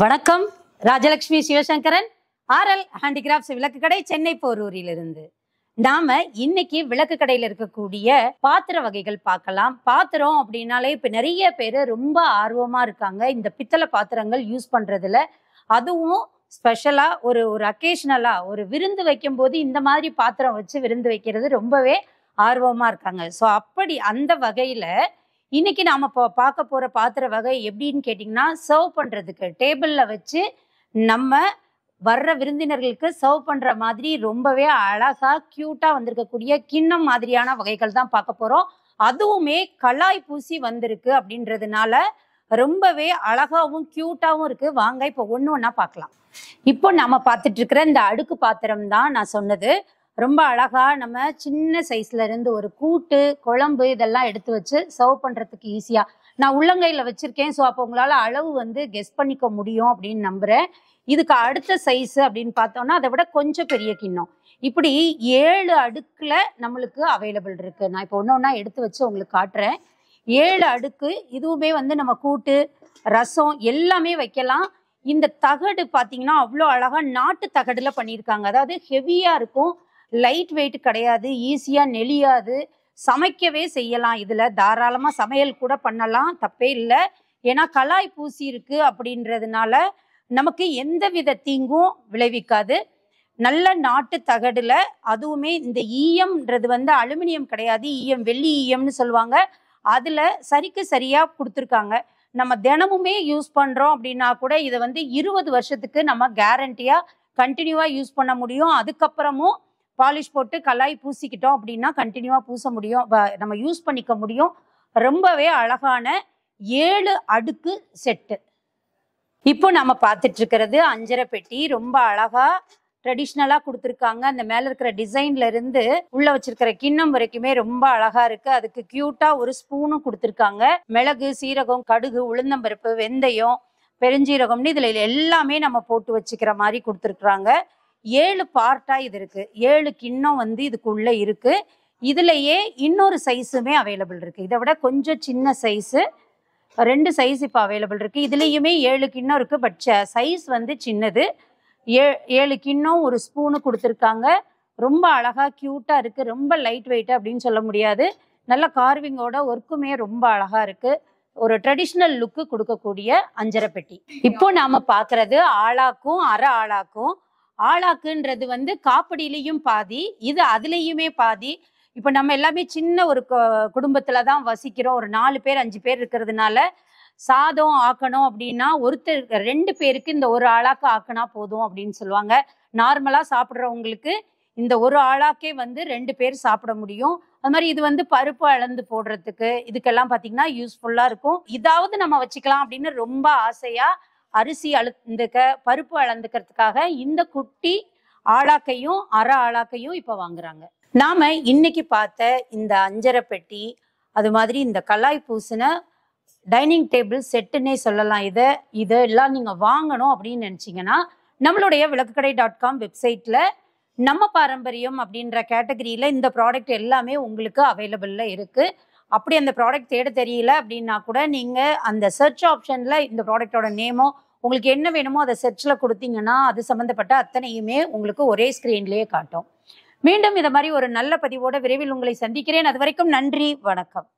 வணக்கம் Rajalakshmi Sivasankaran RL handicrafts விளக்கு கடை சென்னை போரூரிலிருந்து நாம இன்னைக்கு விளக்கு கடையில் இருக்கக்கூடிய பாத்திர வகைகள் பார்க்கலாம் பாத்திரம் அப்படின்னாலே இப்போ நிறைய பேர் ரொம்ப ஆர்வமாக இருக்காங்க இந்த பித்தளை பாத்திரங்கள் யூஸ் பண்ணுறதுல அதுவும் ஸ்பெஷலாக ஒரு ஒரு அக்கேஷனலா ஒரு விருந்து வைக்கும் போது இந்த மாதிரி பாத்திரம் வச்சு விருந்து வைக்கிறது ரொம்பவே ஆர்வமாக இருக்காங்க ஸோ அப்படி அந்த வகையில் இன்னைக்கு நாம் இப்போ பார்க்க போகிற பாத்திர வகை எப்படின்னு கேட்டிங்கன்னா சர்வ் பண்ணுறதுக்கு டேபிளில் வச்சு நம்ம வர்ற விருந்தினர்களுக்கு சர்வ் பண்ணுற மாதிரி ரொம்பவே அழகாக க்யூட்டாக வந்திருக்கக்கூடிய கிண்ணம் மாதிரியான வகைகள் தான் பார்க்க போகிறோம் அதுவுமே கலாய் பூசி வந்திருக்கு அப்படின்றதுனால ரொம்பவே அழகாகவும் க்யூட்டாகவும் இருக்குது வாங்க இப்போ ஒன்று ஒன்றா பார்க்கலாம் இப்போ நம்ம பார்த்துட்ருக்குற இருக்கிற இந்த அடுக்கு பாத்திரம் தான் நான் சொன்னது ரொம்ப அழகாக நம்ம சின்ன சைஸ்ல இருந்து ஒரு கூட்டு குழம்பு இதெல்லாம் எடுத்து வச்சு சர்வ் பண்ணுறதுக்கு ஈஸியாக நான் உள்ளங்கையில் வச்சுருக்கேன் ஸோ அப்போ உங்களால் அளவு வந்து கெஸ் பண்ணிக்க முடியும் அப்படின்னு நம்புகிறேன் இதுக்கு அடுத்த சைஸ் அப்படின்னு பார்த்தோம்னா அதை விட கொஞ்சம் பெரிய கிண்ணம் இப்படி ஏழு அடுக்கில் நம்மளுக்கு அவைலபிள் இருக்குது நான் இப்போ ஒன்று ஒன்றா எடுத்து வச்சு உங்களுக்கு காட்டுறேன் ஏழு அடுக்கு இதுவுமே வந்து நம்ம கூட்டு ரசம் எல்லாமே வைக்கலாம் இந்த தகடு பார்த்தீங்கன்னா அவ்வளோ அழகாக நாட்டு தகடில் பண்ணியிருக்காங்க அதாவது ஹெவியாக இருக்கும் லைட் வெயிட் கிடையாது ஈஸியாக நெளியாது சமைக்கவே செய்யலாம் இதில் தாராளமாக சமையல் கூட பண்ணலாம் தப்பே இல்லை ஏன்னா கலாய் பூசி இருக்குது அப்படின்றதுனால நமக்கு எந்த வித தீங்கும் விளைவிக்காது நல்ல நாட்டு தகடில் அதுவுமே இந்த ஈயம்ன்றது வந்து அலுமினியம் கிடையாது ஈயம் வெள்ளி ஈயம்னு சொல்லுவாங்க அதில் சரிக்கு சரியாக கொடுத்துருக்காங்க நம்ம தினமுமே யூஸ் பண்ணுறோம் அப்படின்னா கூட இதை வந்து இருபது வருஷத்துக்கு நம்ம கேரண்டியாக கண்டினியூவாக யூஸ் பண்ண முடியும் அதுக்கப்புறமும் பாலிஷ் போட்டு கலாய் பூசிக்கிட்டோம் அப்படின்னா கண்டினியூவாக பூச முடியும் நம்ம யூஸ் பண்ணிக்க முடியும் ரொம்பவே அழகான ஏழு அடுக்கு செட்டு இப்போ நம்ம பார்த்துட்டு இருக்கிறது அஞ்சரை பெட்டி ரொம்ப அழகாக ட்ரெடிஷ்னலாக கொடுத்துருக்காங்க அந்த மேலே இருக்கிற டிசைன்லேருந்து இருந்து உள்ள கிண்ணம் வரைக்குமே ரொம்ப அழகாக இருக்குது அதுக்கு க்யூட்டாக ஒரு ஸ்பூனும் கொடுத்துருக்காங்க மிளகு சீரகம் கடுகு உளுந்தம்பருப்பு வெந்தயம் பெருஞ்சீரகம்னு இதில் எல்லாமே நம்ம போட்டு வச்சுக்கிற மாதிரி கொடுத்துருக்குறாங்க ஏழு பார்ட்டாக இது இருக்குது ஏழு கிண்ணம் வந்து இதுக்குள்ளே இருக்குது இதுலேயே இன்னொரு சைஸுமே அவைலபிள் இருக்குது இதை விட கொஞ்சம் சின்ன சைஸு ரெண்டு சைஸ் இப்போ அவைலபிள் இருக்குது இதுலேயுமே ஏழு கிண்ணம் இருக்குது பட் சைஸ் வந்து சின்னது ஏ ஏழு கிண்ணம் ஒரு ஸ்பூனு கொடுத்துருக்காங்க ரொம்ப அழகாக க்யூட்டாக இருக்குது ரொம்ப லைட் வெயிட் அப்படின்னு சொல்ல முடியாது நல்ல கார்விங்கோட ஒர்க்குமே ரொம்ப அழகாக இருக்குது ஒரு ட்ரெடிஷ்னல் லுக்கு கொடுக்கக்கூடிய அஞ்சரை பெட்டி இப்போ நாம் பார்க்குறது ஆளாக்கும் அரை ஆளாக்கும் ஆளாக்குன்றது வந்து காப்படியிலையும் பாதி இது அதுலேயுமே பாதி இப்போ நம்ம எல்லாமே சின்ன ஒரு குடும்பத்தில் தான் வசிக்கிறோம் ஒரு நாலு பேர் அஞ்சு பேர் இருக்கிறதுனால சாதம் ஆக்கணும் அப்படின்னா ஒருத்தர் ரெண்டு பேருக்கு இந்த ஒரு ஆளாக்கு ஆக்கினா போதும் அப்படின்னு சொல்லுவாங்க நார்மலாக சாப்பிட்றவங்களுக்கு இந்த ஒரு ஆளாக்கே வந்து ரெண்டு பேர் சாப்பிட முடியும் அது மாதிரி இது வந்து பருப்பு அளந்து போடுறதுக்கு இதுக்கெல்லாம் பார்த்தீங்கன்னா யூஸ்ஃபுல்லாக இருக்கும் இதாவது நம்ம வச்சுக்கலாம் அப்படின்னு ரொம்ப ஆசையாக அரிசி அழுந்துக்க பருப்பு அளந்துக்கிறதுக்காக இந்த குட்டி ஆளாக்கையும் அற ஆளாக்கையும் இப்போ வாங்குறாங்க நாம இன்னைக்கு பார்த்த இந்த அஞ்சரை பெட்டி அது மாதிரி இந்த கலாய் பூசின டைனிங் டேபிள் செட்டுன்னே சொல்லலாம் இதை இதெல்லாம் நீங்கள் வாங்கணும் அப்படின்னு நினச்சிங்கன்னா நம்மளுடைய விளக்குக்கடை டாட் காம் வெப்சைட்டில் நம்ம பாரம்பரியம் அப்படின்ற கேட்டகரியில் இந்த ப்ராடக்ட் எல்லாமே உங்களுக்கு அவைலபிளில் இருக்குது அப்படி அந்த ப்ராடக்ட் தேட தெரியல அப்படின்னா கூட நீங்கள் அந்த சர்ச் ஆப்ஷனில் இந்த ப்ராடக்டோட நேமோ உங்களுக்கு என்ன வேணுமோ அதை செர்ச்சில் கொடுத்தீங்கன்னா அது சம்மந்தப்பட்ட அத்தனையுமே உங்களுக்கு ஒரே ஸ்க்ரீன்லேயே காட்டும் மீண்டும் இதை மாதிரி ஒரு நல்ல பதிவோட விரைவில் உங்களை சந்திக்கிறேன் அது வரைக்கும் நன்றி வணக்கம்